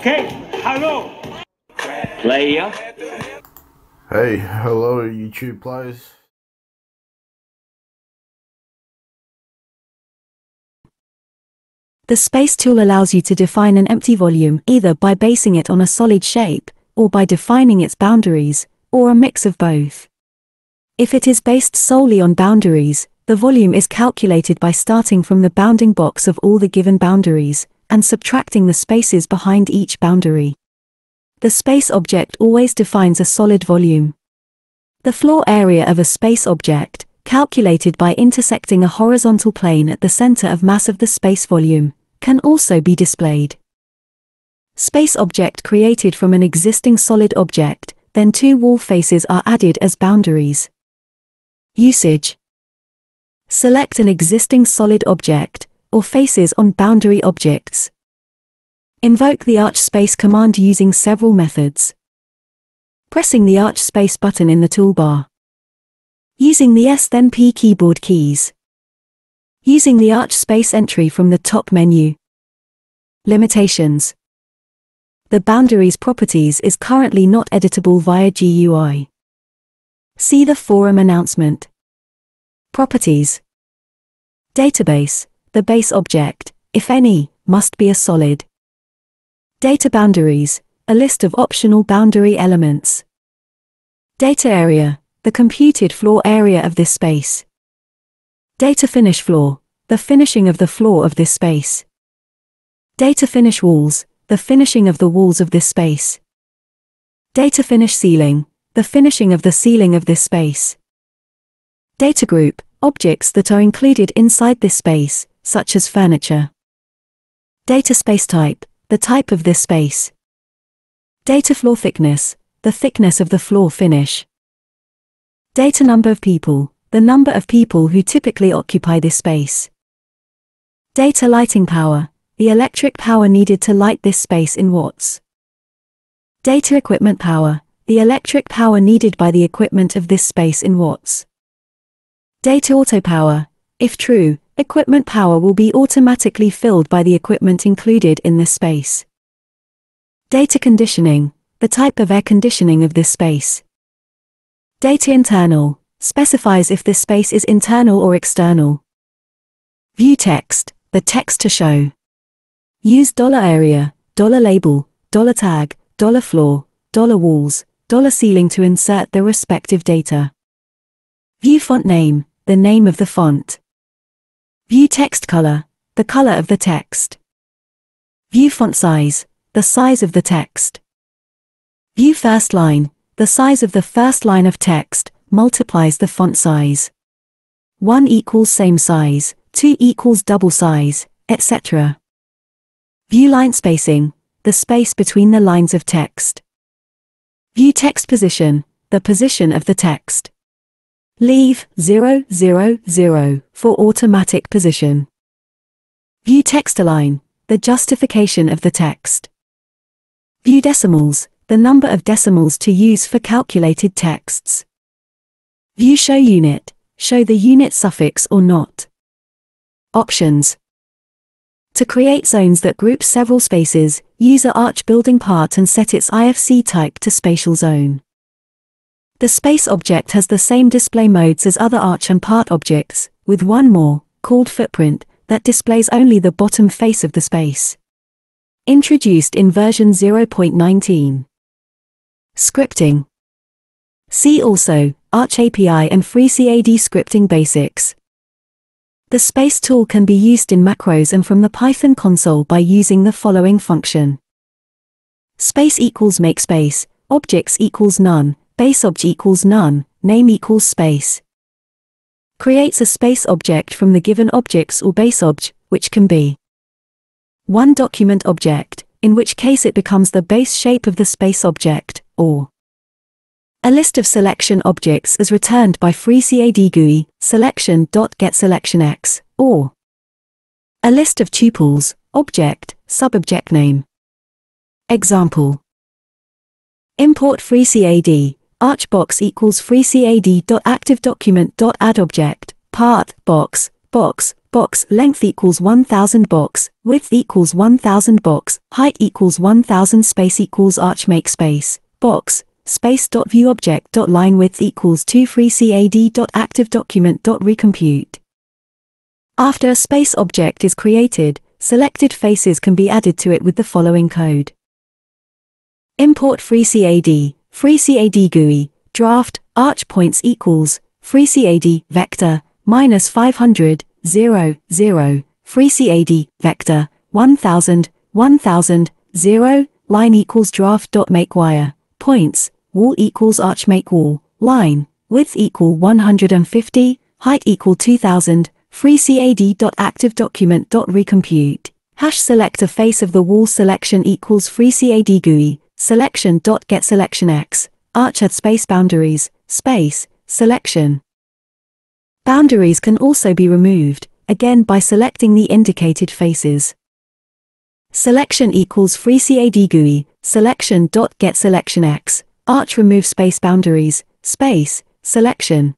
Okay, hello. Player. Hey, hello YouTube players. The space tool allows you to define an empty volume either by basing it on a solid shape, or by defining its boundaries, or a mix of both. If it is based solely on boundaries, the volume is calculated by starting from the bounding box of all the given boundaries, and subtracting the spaces behind each boundary. The space object always defines a solid volume. The floor area of a space object, calculated by intersecting a horizontal plane at the center of mass of the space volume, can also be displayed. Space object created from an existing solid object, then two wall faces are added as boundaries. Usage Select an existing solid object, or faces on boundary objects. Invoke the Arch Space command using several methods. Pressing the Arch Space button in the toolbar. Using the S then P keyboard keys. Using the Arch Space entry from the top menu. Limitations. The boundaries properties is currently not editable via GUI. See the forum announcement. Properties. Database the base object, if any, must be a solid. Data boundaries, a list of optional boundary elements. Data area, the computed floor area of this space. Data finish floor, the finishing of the floor of this space. Data finish walls, the finishing of the walls of this space. Data finish ceiling, the finishing of the ceiling of this space. Data group, objects that are included inside this space, such as furniture. Data space type, the type of this space. Data floor thickness, the thickness of the floor finish. Data number of people, the number of people who typically occupy this space. Data lighting power, the electric power needed to light this space in watts. Data equipment power, the electric power needed by the equipment of this space in watts. Data auto power, if true, equipment power will be automatically filled by the equipment included in this space. Data conditioning, the type of air conditioning of this space. Data internal, specifies if this space is internal or external. View text, the text to show. Use dollar $area, dollar $label, dollar $tag, dollar $floor, dollar $walls, dollar $ceiling to insert the respective data. View font name, the name of the font. View text color, the color of the text. View font size, the size of the text. View first line, the size of the first line of text, multiplies the font size. 1 equals same size, 2 equals double size, etc. View line spacing, the space between the lines of text. View text position, the position of the text. Leave 000 for automatic position. View text align, the justification of the text. View decimals, the number of decimals to use for calculated texts. View show unit, show the unit suffix or not. Options. To create zones that group several spaces, use a arch building part and set its IFC type to spatial zone. The space object has the same display modes as other arch and part objects, with one more, called footprint, that displays only the bottom face of the space. Introduced in version 0.19. Scripting. See also, Arch API and FreeCAD scripting basics. The space tool can be used in macros and from the Python console by using the following function. Space equals make space, objects equals none, Space object equals none, name equals space. Creates a space object from the given objects or base object, which can be one document object, in which case it becomes the base shape of the space object, or a list of selection objects is returned by FreeCAD GUI, selection.getSelectionX, or a list of tuples, object, subobject name. Example Import FreeCAD, Archbox equals freecad.activeDocument.addObject, path, box, box, box, length equals 1000 box, width equals 1000 box, height equals 1000 space equals arch make space, box, space dot view object dot line width equals 2 freecad dot active document dot recompute. After a space object is created, selected faces can be added to it with the following code. Import FreeCAD FreeCAD GUI, draft, arch points equals, FreeCAD vector, minus 500, 0, 0, FreeCAD vector, 1000, 1000, 0, line equals draft dot make wire, points, wall equals arch make wall, line, width equal 150, height equal 2000, FreeCAD dot active document dot recompute, hash select a face of the wall selection equals FreeCAD GUI, selection dot get selection x arch at space boundaries space selection boundaries can also be removed again by selecting the indicated faces selection equals free cad gui selection dot get selection x arch remove space boundaries space selection